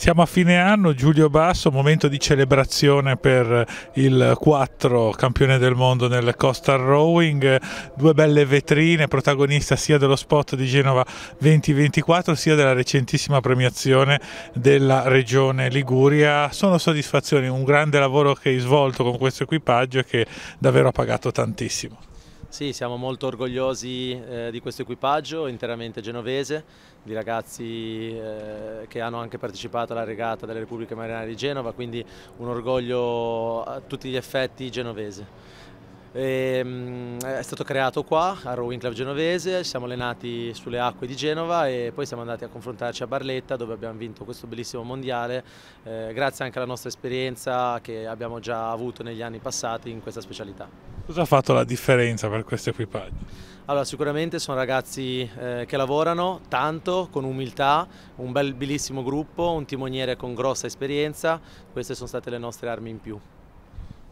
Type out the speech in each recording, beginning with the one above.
Siamo a fine anno, Giulio Basso, momento di celebrazione per il 4 campione del mondo nel Coastal Rowing, due belle vetrine, protagonista sia dello spot di Genova 2024 sia della recentissima premiazione della regione Liguria. Sono soddisfazioni, un grande lavoro che hai svolto con questo equipaggio e che davvero ha pagato tantissimo. Sì, siamo molto orgogliosi eh, di questo equipaggio interamente genovese, di ragazzi eh, che hanno anche partecipato alla regata delle Repubbliche Marinare di Genova, quindi un orgoglio a tutti gli effetti genovese. E, ehm, è stato creato qua a Rowing Club Genovese, siamo allenati sulle acque di Genova e poi siamo andati a confrontarci a Barletta dove abbiamo vinto questo bellissimo mondiale eh, grazie anche alla nostra esperienza che abbiamo già avuto negli anni passati in questa specialità. Cosa ha fatto la differenza per questo equipaggio? Allora, sicuramente sono ragazzi eh, che lavorano tanto, con umiltà, un bel, bellissimo gruppo, un timoniere con grossa esperienza, queste sono state le nostre armi in più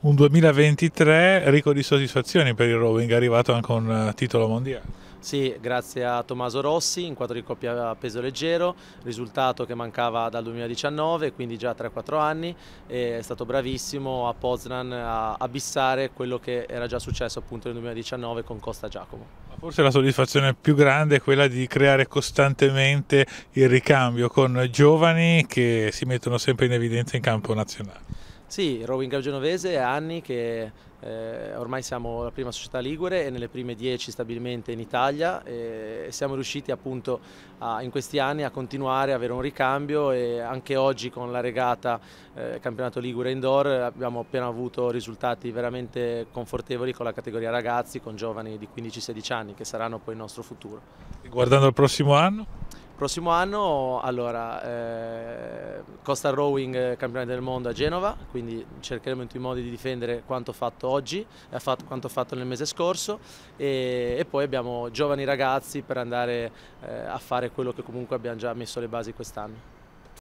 un 2023 ricco di soddisfazioni per il Rowing, arrivato anche un eh, titolo mondiale. Sì, grazie a Tommaso Rossi in quadro di coppia peso leggero, risultato che mancava dal 2019, quindi già 3-4 anni, è stato bravissimo a Poznan a abissare quello che era già successo appunto nel 2019 con Costa Giacomo. Forse la soddisfazione più grande è quella di creare costantemente il ricambio con giovani che si mettono sempre in evidenza in campo nazionale. Sì, Rowing Cup Genovese è anni che eh, ormai siamo la prima società ligure e nelle prime dieci stabilmente in Italia e siamo riusciti appunto a, in questi anni a continuare, a avere un ricambio e anche oggi con la regata eh, campionato ligure indoor abbiamo appena avuto risultati veramente confortevoli con la categoria ragazzi, con giovani di 15-16 anni che saranno poi il nostro futuro. guardando al prossimo anno? Prossimo anno, allora, eh, Costa Rowing eh, campionato del mondo a Genova, quindi cercheremo in tutti i modi di difendere quanto fatto oggi, eh, fatto, quanto fatto nel mese scorso e, e, poi abbiamo giovani ragazzi per andare eh, a fare quello che comunque abbiamo già messo le basi quest'anno.